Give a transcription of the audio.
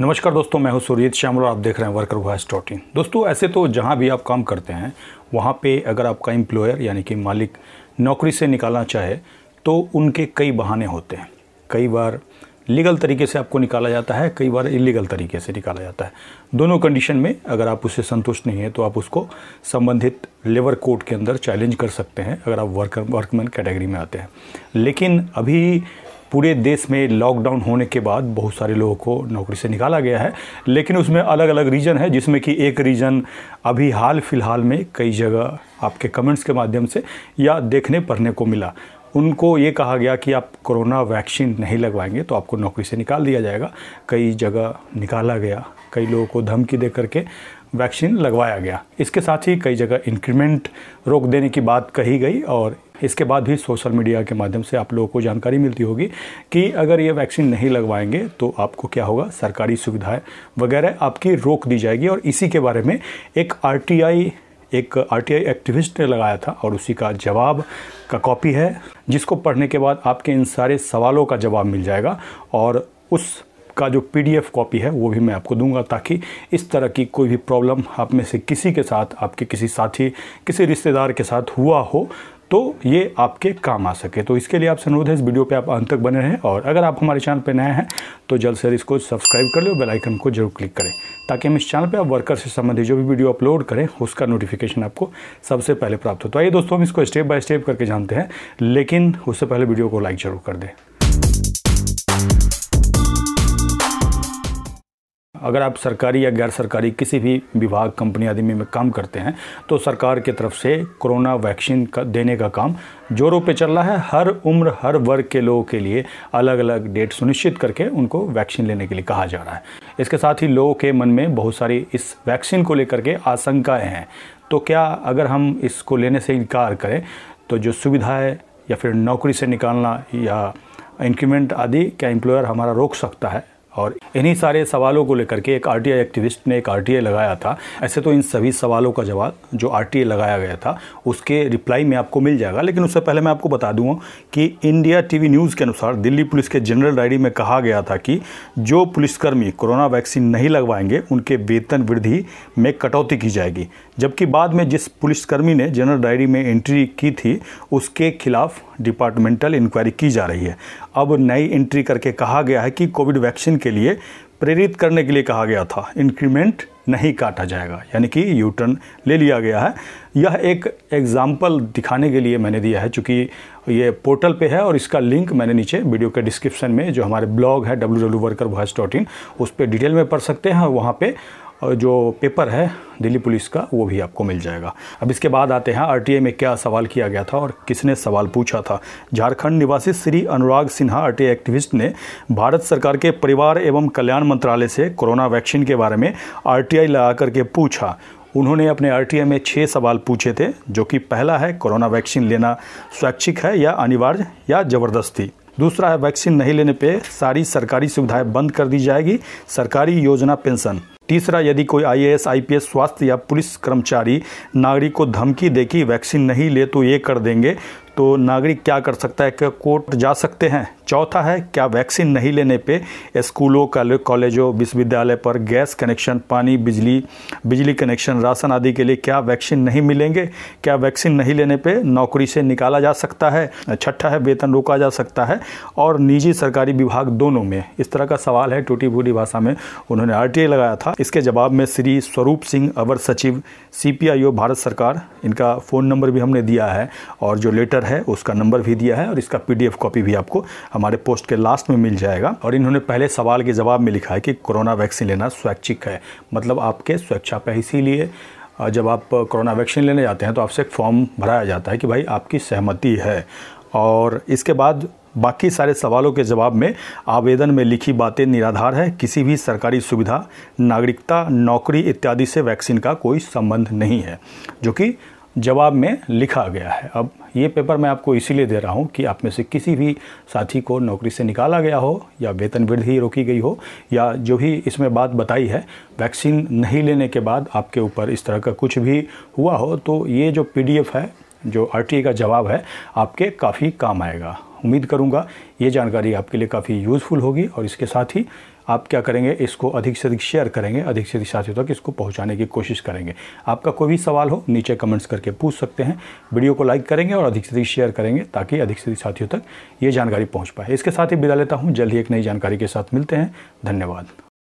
नमस्कार दोस्तों मैं हूं सुरजीत श्यामल और आप देख रहे हैं वर्कर वॉइस डॉट इन दोस्तों ऐसे तो जहां भी आप काम करते हैं वहां पे अगर आपका एम्प्लॉयर यानी कि मालिक नौकरी से निकालना चाहे तो उनके कई बहाने होते हैं कई बार लीगल तरीके से आपको निकाला जाता है कई बार इलीगल तरीके से निकाला जाता है दोनों कंडीशन में अगर आप उससे संतुष्ट नहीं है तो आप उसको संबंधित लेबर कोर्ट के अंदर चैलेंज कर सकते हैं अगर आप वर्कर वर्कमैन कैटेगरी में आते हैं लेकिन अभी पूरे देश में लॉकडाउन होने के बाद बहुत सारे लोगों को नौकरी से निकाला गया है लेकिन उसमें अलग अलग रीजन है जिसमें कि एक रीजन अभी हाल फिलहाल में कई जगह आपके कमेंट्स के माध्यम से या देखने पढ़ने को मिला उनको ये कहा गया कि आप कोरोना वैक्सीन नहीं लगवाएंगे तो आपको नौकरी से निकाल दिया जाएगा कई जगह निकाला गया कई लोगों को धमकी दे करके वैक्सीन लगवाया गया इसके साथ ही कई जगह इंक्रीमेंट रोक देने की बात कही गई और इसके बाद भी सोशल मीडिया के माध्यम से आप लोगों को जानकारी मिलती होगी कि अगर ये वैक्सीन नहीं लगवाएंगे तो आपको क्या होगा सरकारी सुविधाएँ वगैरह आपकी रोक दी जाएगी और इसी के बारे में एक आर एक आरटीआई एक्टिविस्ट ने लगाया था और उसी का जवाब का कॉपी है जिसको पढ़ने के बाद आपके इन सारे सवालों का जवाब मिल जाएगा और उस का जो पी कॉपी है वो भी मैं आपको दूंगा ताकि इस तरह की कोई भी प्रॉब्लम आप में से किसी के साथ आपके किसी साथी किसी रिश्तेदार के साथ हुआ हो तो ये आपके काम आ सके तो इसके लिए आपसे अनुरोध है इस वीडियो पे आप अंत तक बने रहें और अगर आप हमारे चैनल पे नए हैं तो जल्द से इसको सब्सक्राइब कर लें और बेलाइकन को जरूर क्लिक करें ताकि हम इस चैनल पर आप वर्कर से संबंधित जो भी वीडियो अपलोड करें उसका नोटिफिकेशन आपको सबसे पहले प्राप्त हो तो आइए दोस्तों हम इसको स्टेप बाय स्टेप करके जानते हैं लेकिन उससे पहले वीडियो को लाइक जरूर कर दें अगर आप सरकारी या गैर सरकारी किसी भी विभाग कंपनी आदि में काम करते हैं तो सरकार की तरफ से कोरोना वैक्सीन का देने का काम जोरों पे चल रहा है हर उम्र हर वर्ग के लोगों के लिए अलग अलग डेट सुनिश्चित करके उनको वैक्सीन लेने के लिए कहा जा रहा है इसके साथ ही लोगों के मन में बहुत सारी इस वैक्सीन को लेकर के आशंकाएँ हैं तो क्या अगर हम इसको लेने से इनकार करें तो जो सुविधा है या फिर नौकरी से निकालना या इंक्रीमेंट आदि क्या एम्प्लॉयर हमारा रोक सकता है और इन्हीं सारे सवालों को लेकर के एक आर एक्टिविस्ट ने एक आर लगाया था ऐसे तो इन सभी सवालों का जवाब जो आर लगाया गया था उसके रिप्लाई में आपको मिल जाएगा लेकिन उससे पहले मैं आपको बता दूँ कि इंडिया टी न्यूज़ के अनुसार दिल्ली पुलिस के जनरल डायरी में कहा गया था कि जो पुलिसकर्मी कोरोना वैक्सीन नहीं लगवाएंगे उनके वेतन वृद्धि में कटौती की जाएगी जबकि बाद में जिस पुलिसकर्मी ने जनरल डायरी में एंट्री की थी उसके खिलाफ डिपार्टमेंटल इंक्वायरी की जा रही है अब नई एंट्री करके कहा गया है कि कोविड वैक्सीन के लिए प्रेरित करने के लिए कहा गया था इंक्रीमेंट नहीं काटा जाएगा यानी कि यू टर्न ले लिया गया है यह एक एग्ज़ाम्पल दिखाने के लिए मैंने दिया है चूँकि ये पोर्टल पे है और इसका लिंक मैंने नीचे वीडियो के डिस्क्रिप्शन में जो हमारे ब्लॉग है W W worker voice dot in उस पर डिटेल में पढ़ सकते हैं और वहाँ पर जो पेपर है दिल्ली पुलिस का वो भी आपको मिल जाएगा अब इसके बाद आते हैं आर में क्या सवाल किया गया था और किसने सवाल पूछा था झारखंड निवासी श्री अनुराग सिन्हा आर एक्टिविस्ट ने भारत सरकार के परिवार एवं कल्याण मंत्रालय से कोरोना वैक्सीन के बारे में आर लगा करके पूछा उन्होंने अपने आर में छः सवाल पूछे थे जो कि पहला है कोरोना वैक्सीन लेना स्वैच्छिक है या अनिवार्य या ज़बरदस्ती दूसरा है वैक्सीन नहीं लेने पे सारी सरकारी सुविधाएं बंद कर दी जाएगी सरकारी योजना पेंशन तीसरा यदि कोई आईएएस आईपीएस स्वास्थ्य या पुलिस कर्मचारी नागरिक को धमकी दे कि वैक्सीन नहीं ले तो ये कर देंगे तो नागरिक क्या कर सकता है क्या कोर्ट जा सकते हैं चौथा है क्या वैक्सीन नहीं लेने पे स्कूलों कॉलेजों विश्वविद्यालय पर गैस कनेक्शन पानी बिजली बिजली कनेक्शन राशन आदि के लिए क्या वैक्सीन नहीं मिलेंगे क्या वैक्सीन नहीं लेने पे नौकरी से निकाला जा सकता है छठा है वेतन रोका जा सकता है और निजी सरकारी विभाग दोनों में इस तरह का सवाल है टूटी भूटी भाषा में उन्होंने आर लगाया था इसके जवाब में श्री स्वरूप सिंह अवर सचिव सी भारत सरकार इनका फ़ोन नंबर भी हमने दिया है और जो लेटर है उसका नंबर भी दिया है और इसका पी कॉपी भी आपको हमारे पोस्ट के लास्ट में मिल जाएगा और इन्होंने पहले सवाल के जवाब में लिखा है कि कोरोना वैक्सीन लेना स्वैच्छिक है मतलब आपके स्वेच्छा पर इसीलिए जब आप कोरोना वैक्सीन लेने जाते हैं तो आपसे एक फॉर्म भराया जाता है कि भाई आपकी सहमति है और इसके बाद बाकी सारे सवालों के जवाब में आवेदन में लिखी बातें निराधार है किसी भी सरकारी सुविधा नागरिकता नौकरी इत्यादि से वैक्सीन का कोई संबंध नहीं है जो कि जवाब में लिखा गया है अब ये पेपर मैं आपको इसीलिए दे रहा हूँ कि आप में से किसी भी साथी को नौकरी से निकाला गया हो या वेतन वृद्धि रोकी गई हो या जो भी इसमें बात बताई है वैक्सीन नहीं लेने के बाद आपके ऊपर इस तरह का कुछ भी हुआ हो तो ये जो पीडीएफ है जो आर का जवाब है आपके काफ़ी काम आएगा उम्मीद करूँगा ये जानकारी आपके लिए काफ़ी यूज़फुल होगी और इसके साथ ही आप क्या करेंगे इसको अधिक से अधिक शेयर करेंगे अधिक से अधिक साथियों तक इसको पहुंचाने की कोशिश करेंगे आपका कोई भी सवाल हो नीचे कमेंट्स करके पूछ सकते हैं वीडियो को लाइक करेंगे और अधिक से अधिक शेयर करेंगे ताकि अधिक से अधिक साथियों तक ये जानकारी पहुँच पाए इसके साथ ही बिदा लेता हूँ जल्द ही एक नई जानकारी के साथ मिलते हैं धन्यवाद